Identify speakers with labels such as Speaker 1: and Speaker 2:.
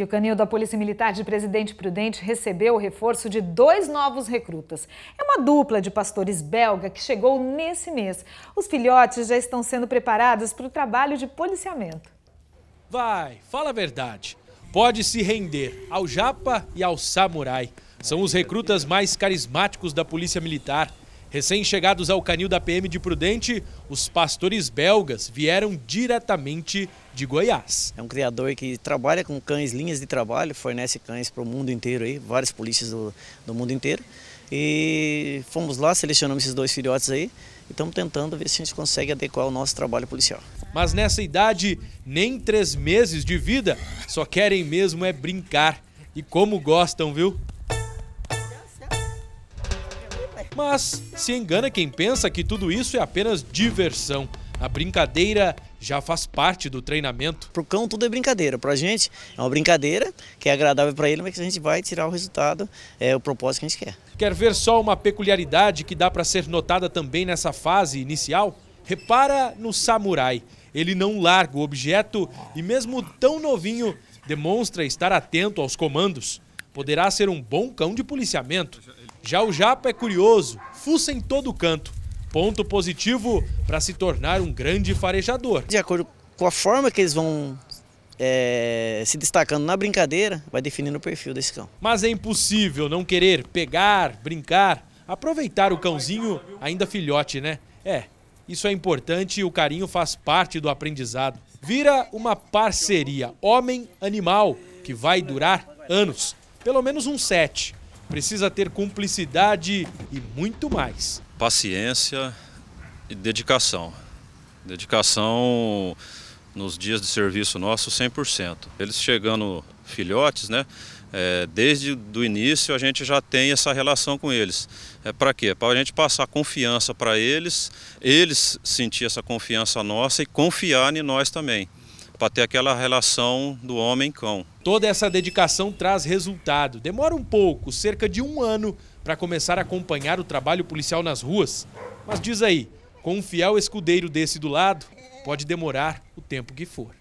Speaker 1: E o canil da Polícia Militar de Presidente Prudente recebeu o reforço de dois novos recrutas. É uma dupla de pastores belga que chegou nesse mês. Os filhotes já estão sendo preparados para o trabalho de policiamento. Vai, fala a verdade. Pode se render ao japa e ao samurai. São os recrutas mais carismáticos da Polícia Militar. Recém-chegados ao canil da PM de Prudente, os pastores
Speaker 2: belgas vieram diretamente de Goiás. É um criador que trabalha com cães, linhas de trabalho, fornece cães para o mundo inteiro, aí, várias polícias do, do mundo inteiro. E fomos lá, selecionamos esses dois filhotes aí e estamos tentando ver se a gente consegue adequar o nosso trabalho policial.
Speaker 1: Mas nessa idade, nem três meses de vida, só querem mesmo é brincar. E como gostam, viu? Mas se engana quem pensa que tudo isso é apenas diversão. A
Speaker 2: brincadeira já faz parte do treinamento. Pro cão tudo é brincadeira, para a gente é uma brincadeira que é agradável para ele, mas que a gente vai tirar o resultado, é o propósito que a gente quer. Quer ver só
Speaker 1: uma peculiaridade que dá para ser notada também nessa fase inicial? Repara no samurai. Ele não larga o objeto e mesmo tão novinho demonstra estar atento aos comandos. Poderá ser um bom cão de policiamento. Já o Japa é curioso, fuça em todo canto. Ponto positivo para se tornar um grande
Speaker 2: farejador. De acordo com a forma que eles vão é, se destacando na brincadeira, vai definindo o perfil desse cão.
Speaker 1: Mas é impossível não querer pegar, brincar, aproveitar o cãozinho ainda filhote, né? É, isso é importante e o carinho faz parte do aprendizado. Vira uma parceria homem-animal que vai durar anos, pelo menos uns sete precisa ter cumplicidade e muito mais.
Speaker 3: Paciência e dedicação. Dedicação nos dias de serviço nosso 100%. Eles chegando filhotes, né? É, desde o início a gente já tem essa relação com eles. É para quê? Para a gente passar confiança para eles, eles sentir essa confiança nossa e confiar em nós também para ter aquela relação do homem-cão. Toda
Speaker 1: essa dedicação traz resultado. Demora um pouco, cerca de um ano, para começar a acompanhar o trabalho policial nas ruas. Mas diz aí, com um fiel escudeiro desse do lado, pode demorar o tempo que for.